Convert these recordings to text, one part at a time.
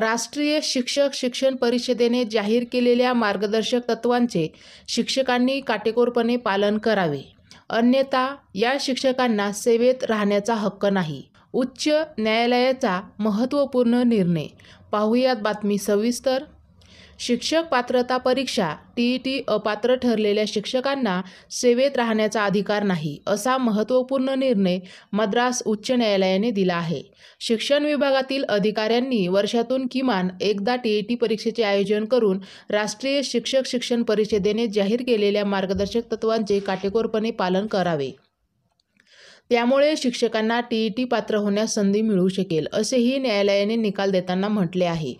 राष्ट्रीय शिक्षक शिक्षण परिषदेने जाहीर केलेल्या मार्गदर्शक तत्वांचे शिक्षकांनी काटेकोरपणे पालन करावे अन्यथा या शिक्षकांना सेवेत राहण्याचा हक्क नाही उच्च न्यायालयाचा महत्त्वपूर्ण निर्णय पाहुयात बातमी सविस्तर शिक्षक पात्रता परीक्षा टी टी अपात्र ठरलेल्या शिक्षकांना सेवेत राहण्याचा अधिकार नाही असा महत्त्वपूर्ण निर्णय मद्रास उच्च न्यायालयाने दिला आहे शिक्षण विभागातील अधिकाऱ्यांनी वर्षातून किमान एकदा टी ई टी परीक्षेचे आयोजन करून राष्ट्रीय शिक्षक शिक्षण परिषदेने जाहीर केलेल्या मार्गदर्शक तत्वांचे काटेकोरपणे पालन करावे त्यामुळे शिक्षकांना टीईटी पात्र होण्यास संधी मिळू शकेल असेही न्यायालयाने निकाल देताना म्हटले आहे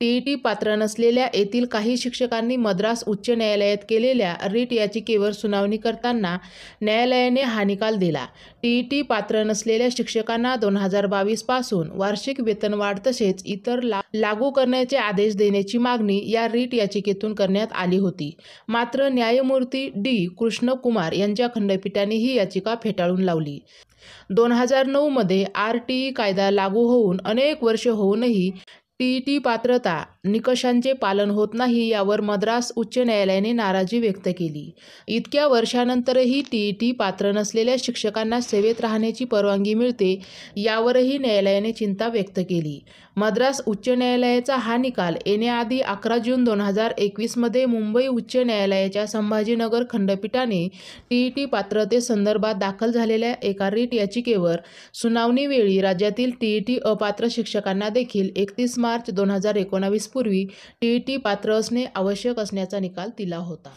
टीईटी पात्र नसलेल्या येथील काही शिक्षकांनी मद्रास उच्च न्यायालयात केलेल्या रिट याचिकेवर सुनावणी करताना न्यायालयाने हा निकाल दिला टीईटी पात्र नसलेल्या शिक्षकांना दोन हजार बावीसपासून वार्षिक वेतनवाढ तसेच इतर ला लागू करण्याचे आदेश देण्याची मागणी या रिट याचिकेतून करण्यात आली होती मात्र न्यायमूर्ती डी कृष्णकुमार यांच्या खंडपीठाने ही याचिका फेटाळून लावली दोन हजार नऊमध्ये आर टी कायदा लागू होऊन अनेक वर्ष होऊनही टीईटी पात्रता निकषांचे पालन होत नाही यावर मद्रास उच्च न्यायालयाने नाराजी व्यक्त केली इतक्या वर्षानंतरही टीईटी पात्र नसलेल्या शिक्षकांना सेवेत राहण्याची परवानगी मिळते यावरही न्यायालयाने चिंता व्यक्त केली मद्रास उच्च न्यायालयाचा हा निकाल येण्याआधी अकरा जून दोन हजार एकवीसमध्ये मुंबई उच्च न्यायालयाच्या संभाजीनगर खंडपीठाने टीईटी पात्रतेसंदर्भात दाखल झालेल्या एका रिट याचिकेवर सुनावणीवेळी राज्यातील टीईटी अपात्र शिक्षकांना देखील एकतीस मार्च मार्च दोन हजार एकोणावीसपूर्वी टी ई टी पात्र असणे आवश्यक असण्याचा निकाल दिला होता